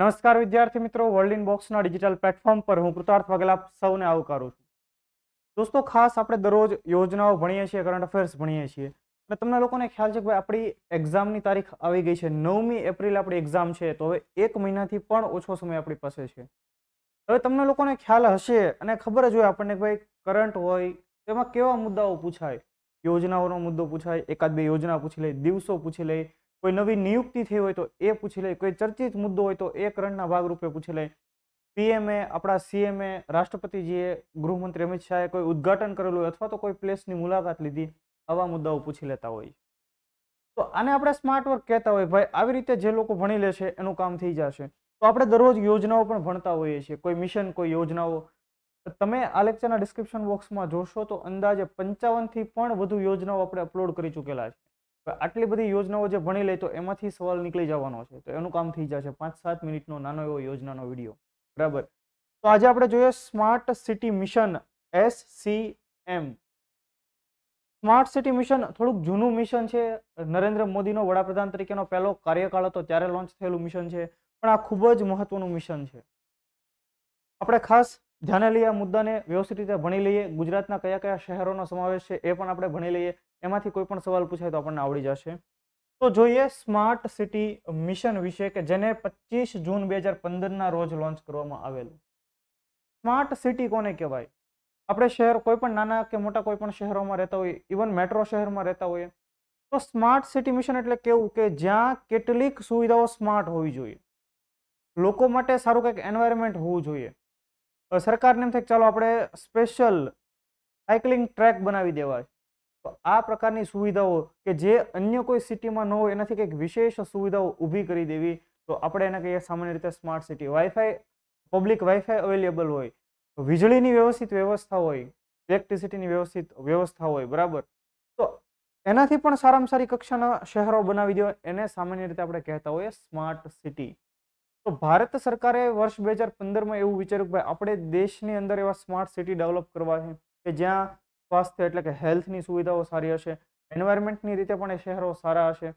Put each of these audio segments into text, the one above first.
નમસ્કાર વિદ્યાર્થી મિત્રો વર્લ્ડ ઇન બોક્સના ડિજિટલ પ્લેટફોર્મ પર હું કૃતાર્થ વાઘેલા સૌને આવકારું છું દોસ્તો ખાસ આપણે દરરોજ યોજનાઓ ભણીએ છીએ કરંટ અફેર્સ ભણીએ છીએ અને તમને લોકોને ખ્યાલ છે કે ભાઈ આપણી એક્ઝામની તારીખ આવી ગઈ છે નવમી એપ્રિલ આપણી એક્ઝામ છે તો હવે એક મહિનાથી પણ ઓછો સમય આપણી પાસે છે હવે તમને લોકોને ખ્યાલ હશે અને ખબર જ હોય આપણને ભાઈ કરંટ હોય તેમાં કેવા મુદ્દાઓ પૂછાય યોજનાઓનો મુદ્દો પૂછાય એકાદ બે યોજના પૂછી લે દિવસો પૂછી લે કોઈ નવી નિયુક્તિ થઈ હોય તો એ પૂછી લે કોઈ ચર્ચિત મુદ્દો હોય તો એ કરંટના ભાગરૂપે પૂછી લે પીએમએ આપણા સીએમએ રાષ્ટ્રપતિજીએ ગૃહમંત્રી અમિત શાહે કોઈ ઉદ્ઘાટન કરેલું હોય અથવા તો કોઈ પ્લેસની મુલાકાત લીધી આવા મુદ્દાઓ પૂછી લેતા હોય તો આને આપણે સ્માર્ટ વર્ક કહેતા હોય ભાઈ આવી રીતે જે લોકો ભણી લેશે એનું કામ થઈ જશે તો આપણે દરરોજ યોજનાઓ પણ ભણતા હોઈએ છીએ કોઈ મિશન કોઈ યોજનાઓ તમે આ લેક્ચરના ડિસ્ક્રિપ્શન બોક્સમાં જોશો તો અંદાજે પંચાવનથી પણ વધુ યોજનાઓ આપણે અપલોડ કરી ચૂકેલા છે આટલી બધી યોજનાઓ જે ભણી લે તો એમાંથી સવાલ નીકળી જવાનો છે તો એનું કામ થઈ જશે પાંચ સાત મિનિટનો નાનો એવો યોજનાનો વિડીયો બરાબર તો આજે આપણે જોઈએ smart city mission S C M smart city mission થોડુંક જૂનું મિશન છે નરેન્દ્ર મોદીનો વડાપ્રધાન તરીકેનો પહેલો કાર્યકાળ હતો ત્યારે લોન્ચ થયેલું મિશન છે પણ આ ખૂબ જ મહત્વનું મિશન છે આપણે ખાસ ધ્યાને લઈએ આ મુદ્દાને વ્યવસ્થિત રીતે ભણી લઈએ ગુજરાતના કયા કયા શહેરોનો સમાવેશ છે એ પણ આપણે ભણી લઈએ એમાંથી કોઈ પણ સવાલ પૂછાય તો આપણને આવડી જશે તો જોઈએ સ્માર્ટ સિટી મિશન વિશે કે જેને પચીસ જૂન બે હજાર પંદરના રોજ લોન્ચ કરવામાં આવેલું સ્માર્ટ સિટી કોને કહેવાય આપણે શહેર કોઈ પણ નાના કે મોટા કોઈ પણ શહેરોમાં રહેતા હોઈએ ઇવન મેટ્રો શહેરમાં રહેતા હોઈએ તો સ્માર્ટ સિટી મિશન એટલે કેવું કે જ્યાં કેટલીક સુવિધાઓ સ્માર્ટ હોવી જોઈએ લોકો માટે સારું કંઈક એન્વાયરમેન્ટ હોવું જોઈએ સરકારને એમ થાય ચાલો આપણે સ્પેશિયલ સાયકલિંગ ટ્રેક બનાવી દેવા તો આ પ્રકારની સુવિધાઓ કે જે અન્ય કોઈ સિટીમાં ન હોય એનાથી કંઈક વિશેષ સુવિધાઓ ઊભી કરી દેવી તો આપણે એને કહીએ સામાન્ય રીતે smart city wifi public wifi available હોય વીજળીની વ્યવસ્થિત વ્યવસ્થા હોય ઇલેક્ટ્રિસિટીની વ્યવસ્થિત વ્યવસ્થા હોય બરાબર તો એનાથી પણ સારામાં સારી કક્ષાના શહેરો બનાવી દેવા એને સામાન્ય રીતે આપણે કહેતા હોઈએ સ્માર્ટ સિટી તો ભારત સરકારે વર્ષ બે હજાર પંદરમાં એવું વિચાર્યું કે ભાઈ આપણે દેશની અંદર એવા સ્માર્ટ સિટી ડેવલપ કરવા છે કે જ્યાં સ્વાસ્થ્ય એટલે કે હેલ્થની સુવિધાઓ સારી હશે એન્વાયરમેન્ટની રીતે પણ એ શહેરો સારા હશે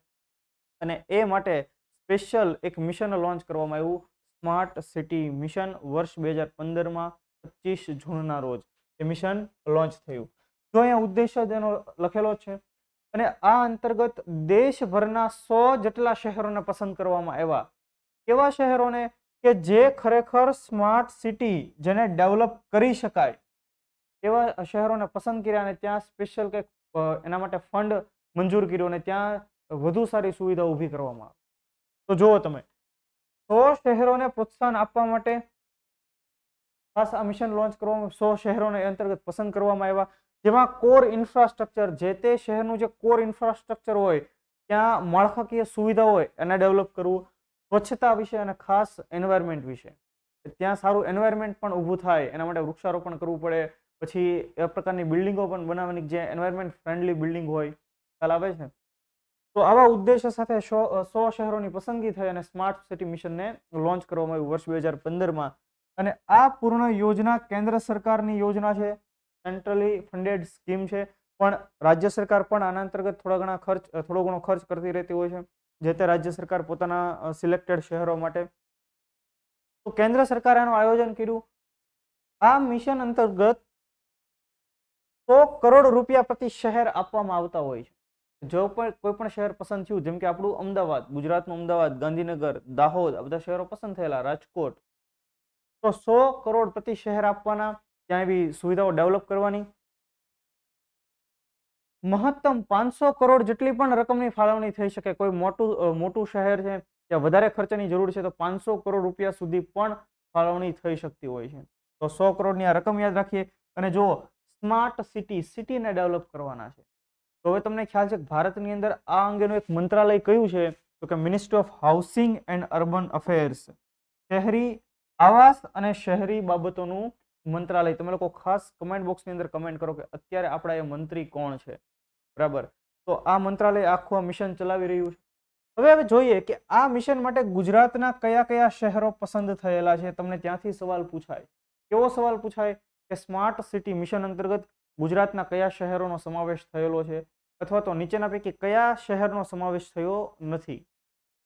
અને એ માટે સ્પેશિયલ એક મિશન લોન્ચ કરવામાં આવ્યું સ્માર્ટ સિટી મિશન વર્ષ બે હજાર પંદરમાં પચીસ જૂનના રોજ એ મિશન લોન્ચ થયું જો અહીંયા ઉદ્દેશ્ય તેનો લખેલો છે અને આ અંતર્ગત દેશભરના સો જેટલા શહેરોને પસંદ કરવામાં આવ્યા એવા શહેરોને કે જે ખરેખર સ્માર્ટ સિટી જેને ડેવલપ કરી શકાય એવા શહેરોને પસંદ કર્યા અને ત્યાં સ્પેશિયલ કંઈક એના માટે ફંડ મંજૂર કર્યો અને ત્યાં વધુ સારી સુવિધા ઊભી કરવામાં આવે તો જુઓ તમે સો શહેરોને પ્રોત્સાહન આપવા માટે ખાસ આ મિશન લોન્ચ કરવામાં સો શહેરોને અંતર્ગત પસંદ કરવામાં આવ્યા જેમાં કોર ઇન્ફ્રાસ્ટ્રક્ચર જે તે શહેરનું જે કોર ઇન્ફ્રાસ્ટ્રક્ચર હોય ત્યાં માળખાકીય સુવિધા હોય એને ડેવલપ કરવું સ્વચ્છતા વિશે અને ખાસ એન્વાયરમેન્ટ વિશે ત્યાં સારું એન્વાયરમેન્ટ પણ ઊભું થાય એના માટે વૃક્ષારોપણ કરવું પડે પછી એ પ્રકારની બિલ્ડિંગો પણ બનાવવાની જે એન્વાયરમેન્ટ ફ્રેન્ડલી બિલ્ડિંગ હોય ખ્યાલ આવે છે તો આવા ઉદ્દેશ્ય સાથે સો શહેરોની પસંદગી થઈ અને સ્માર્ટ સિટી મિશનને લોન્ચ કરવામાં આવ્યું વર્ષ બે હજાર પંદરમાં અને આ પૂર્ણ યોજના કેન્દ્ર સરકારની યોજના છે સેન્ટ્રલી ફંડેડ સ્કીમ છે પણ રાજ્ય સરકાર પણ આના અંતર્ગત થોડા ઘણા ખર્ચ થોડો ઘણો ખર્ચ કરતી રહેતી હોય છે જે તે રાજ્ય સરકાર પોતાના સિલેક્ટેડ શહેરો માટે તો કેન્દ્ર સરકારે એનું આયોજન કર્યું આ મિશન અંતર્ગત સો કરોડ રૂપિયા પ્રતિ શહેર આપવામાં આવતા હોય છે જો પણ કોઈ પણ શહેર પસંદ થયું જેમ કે આપણું અમદાવાદ ગુજરાતનું અમદાવાદ ગાંધીનગર દાહોદ આ બધા શહેરો પસંદ થયેલા રાજકોટ તો સો કરોડ પ્રતિ શહેર આપવાના ત્યાં એવી સુવિધાઓ ડેવલપ કરવાની મહત્તમ પાંચસો કરોડ જેટલી પણ રકમની ફાળવણી થઈ શકે કોઈ મોટું મોટું શહેર છે ત્યાં વધારે ખર્ચની જરૂર છે તો પાંચસો કરોડ રૂપિયા સુધી પણ ફાળવણી થઈ શકતી હોય છે તો સો કરોડની આ રકમ યાદ રાખીએ અને જુઓ સ્માર્ટ સિટી સિટીને ડેવલપ કરવાના છે તો હવે તમને ખ્યાલ છે ભારતની અંદર આ અંગેનું એક મંત્રાલય કયું છે તો કે ministry of housing and urban affairs શહેરી આવાસ અને શહેરી બાબતોનું મંત્રાલય તમે લોકો ખાસ કમેન્ટ બોક્સની અંદર કમેન્ટ કરો કે અત્યારે આપણા એ મંત્રી કોણ છે બરાબર તો આ મંત્રાલય આખું આ મિશન ચલાવી રહ્યું છે હવે હવે જોઈએ કે આ મિશન માટે ગુજરાતના કયા કયા શહેરો પસંદ થયેલા છે તમને ત્યાંથી સવાલ પૂછાય કેવો સવાલ પૂછાય કે સ્માર્ટ સિટી મિશન અંતર્ગત ગુજરાતના કયા શહેરોનો સમાવેશ થયેલો છે અથવા તો નીચેના પૈકી કયા શહેરનો સમાવેશ થયો નથી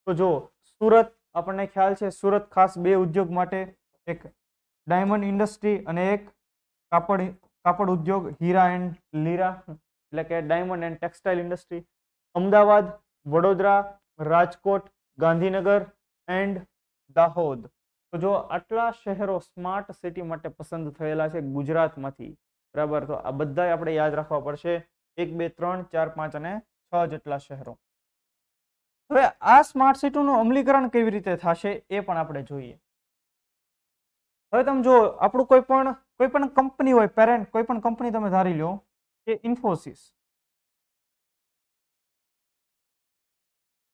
તો જો સુરત આપણને ખ્યાલ છે સુરત ખાસ બે ઉદ્યોગ માટે એક ડાયમંડ ઇન્ડસ્ટ્રી અને એક કાપડ કાપડ ઉદ્યોગ હીરા એન્ડ લીરા એટલે કે diamond and textile industry Ahmedabad Vadodara Rajkot Gandhinagar and Dahod તો જો આટલા શહેરો સ્માર્ટ સિટી માટે પસંદ થયેલા છે ગુજરાતમાંથી બરાબર તો આ બધા આપણે યાદ રાખવા પડશે એક બે ત્રણ ચાર પાંચ અને છ જેટલા શહેરો હવે આ સ્માર્ટ સિટીનું અમલીકરણ કેવી રીતે થશે એ પણ આપણે જોઈએ હવે તમે જો આપણું કોઈ પણ કોઈ પણ કંપની હોય પેરેન્ટ કોઈ પણ કંપની તમે ધારી લો જે ઇન્ફોસિસ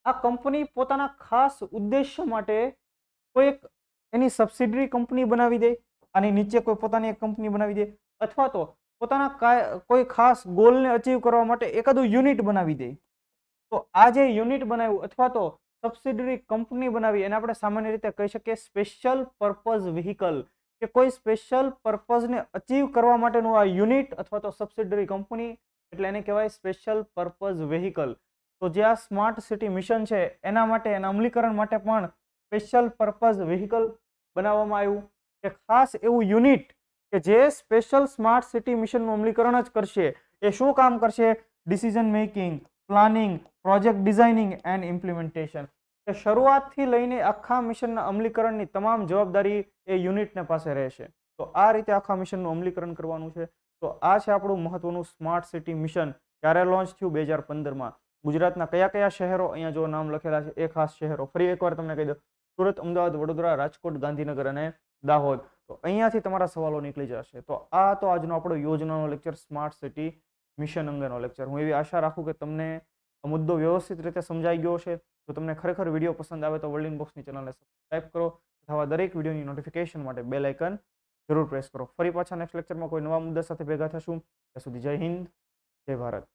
આ કંપની પોતાના ખાસ ઉદ્દેશ્ય માટે કોઈ એક એની સબસિડરી કંપની બનાવી દે આની નીચે કોઈ પોતાની એક કંપની બનાવી દે અથવા તો પોતાના કોઈ ખાસ ગોલને અચીવ કરવા માટે એકાદું યુનિટ બનાવી દે તો આ જે યુનિટ બનાવ્યું અથવા તો સબસિડરી કંપની બનાવી એને આપણે સામાન્ય રીતે કહી શકીએ સ્પેશિયલ પર્પઝ વ્હીકલ કે કોઈ સ્પેશિયલ પર્પઝને અચીવ કરવા માટેનું આ યુનિટ અથવા તો સબસિડરી કંપની એટલે એને કહેવાય સ્પેશિયલ પર્પઝ વેહિકલ તો જે આ સ્માર્ટ સિટી મિશન છે એના માટે એના અમલીકરણ માટે પણ સ્પેશિયલ પર્પઝ વેહિકલ બનાવવામાં આવ્યું કે ખાસ એવું યુનિટ કે જે સ્પેશિયલ સ્માર્ટ સિટી મિશનનું અમલીકરણ જ કરશે એ શું કામ કરશે decision making planning project designing and implementation શરૂઆતથી લઈને આખા મિશનના અમલીકરણની તમામ જવાબદારી એ યુનિટને પાસે રહેશે તો આ રીતે આખા મિશનનું અમલીકરણ કરવાનું છે તો આ છે આપણું મહત્વનું સ્માર્ટ સિટી મિશન ક્યારે લોન્ચ થયું બે હજાર પંદરમાં ગુજરાતના કયા કયા શહેરો અહીંયા જો નામ લખેલા છે એ ખાસ શહેરો ફરી એકવાર તમને કહી દો સુરત અમદાવાદ વડોદરા રાજકોટ ગાંધીનગર અને દાહોદ તો અહીંયાથી તમારા સવાલો નીકળી જશે તો આ તો આજનો આપણો યોજનાનો લેક્ચર સ્માર્ટ સિટી મિશન અંગેનો લેક્ચર હું એવી આશા રાખું કે તમને મુદ્દો વ્યવસ્થિત રીતે સમજાઈ ગયો છે જો તમને ખરેખર વિડીયો પસંદ આવે તો વર્લ્ડ ઇનબોક્સની ચેનલને સબસ્ક્રાઇબ કરો આવા દરેક વિડીયોની નોટિફિકેશન માટે બે લાઇકન જરૂર પ્રેસ કરો ફરી પાછા નેક્સ્ટ લેક્ચરમાં કોઈ નવા મુદ્દા સાથે ભેગા થશું ત્યાં સુધી જય હિન્દ જય ભારત